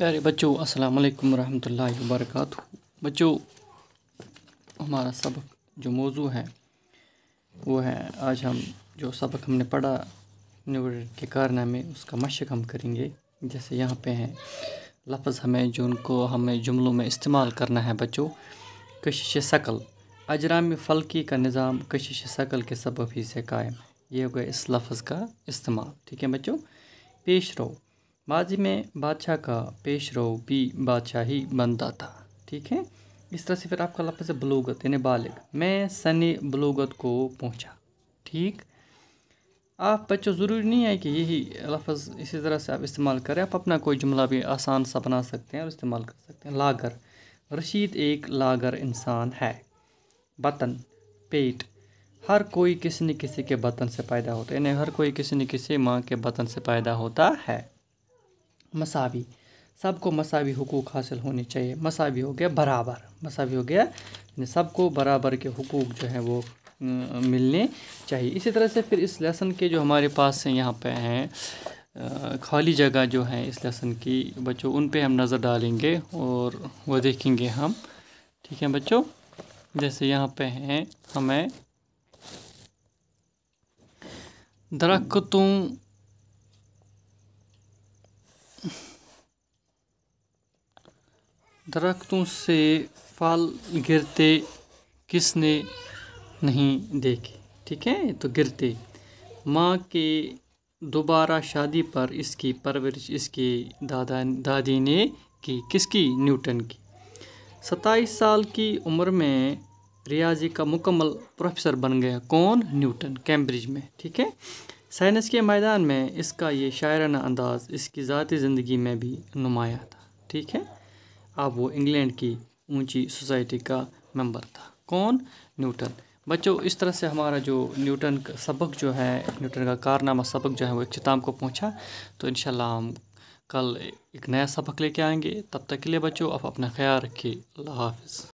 प्यारे बच्चों अस्सलाम वालेकुम रहमतुल्लाहि व बरकातहू बच्चों हमारा सबक जो मौजू है वो है आज हम जो सबक हमने पढ़ा न्यूड के कारनामे उसका मशक हम करेंगे जैसे यहाँ पे हैं लफ्ज़ हमें जो उनको हमें जुमलों में इस्तेमाल करना है बच्चों कशिश शकल अजराम फ़लकी का निज़ाम कशिश शकल के सबब ही से कायम है ये गया इस लफ्ज़ का इस्तेमाल ठीक है बच्चों पेश रहो माजी में बादशाह का पेश रो भी बादशाह ही बनता था ठीक है इस तरह से फिर आपका लफ्ज़ है बलूगत यानी बालिग मैं सनी बलूगत को पहुंचा ठीक आप बच्चों ज़रूरी नहीं है कि यही लफ्ज़ इसी तरह से आप इस्तेमाल करें आप अपना कोई जुमला भी आसान सा बना सकते हैं और इस्तेमाल कर सकते हैं लागर रशीद एक लागर इंसान है बतन पेट हर कोई किसी न किसी के बतन से पैदा होता है यानी हर कोई किसी न किसी माँ के बतन से पैदा होता है मसावी सबको मसावी हकूक़ हासिल होने चाहिए मसावी हो गया बराबर मसावी हो गया सबको बराबर के हकूक़ जो हैं वो मिलने चाहिए इसी तरह से फिर इस लेसन के जो हमारे पास हैं यहाँ पे हैं खाली जगह जो हैं इस लेसन की बच्चों उन पे हम नज़र डालेंगे और वो देखेंगे हम ठीक है बच्चों जैसे यहाँ पे हैं हमें दरख्तों दरख्तों से फल गिरते किसने नहीं देखे ठीक है तो गिरते माँ के दोबारा शादी पर इसकी परवरिश इसके दादा दादी ने की किसकी न्यूटन की सत्ताईस साल की उम्र में रियाजी का मुकम्मल प्रोफेसर बन गया कौन न्यूटन कैम्ब्रिज में ठीक है साइंस के मैदान में इसका ये शायराना अंदाज़ इसकी ज़ाती ज़िंदगी में भी नुमाया था ठीक है अब वो इंग्लैंड की ऊंची सोसाइटी का मेंबर था कौन न्यूटन बच्चों इस तरह से हमारा जो न्यूटन का सबक जो है न्यूटन का कारनामा सबक जो है वो अख्ताम को पहुंचा तो इन हम कल एक नया सबक लेके आएंगे तब तक के लिए बच्चों आप अपना ख्याल रखिए अल्लाह हाफिज़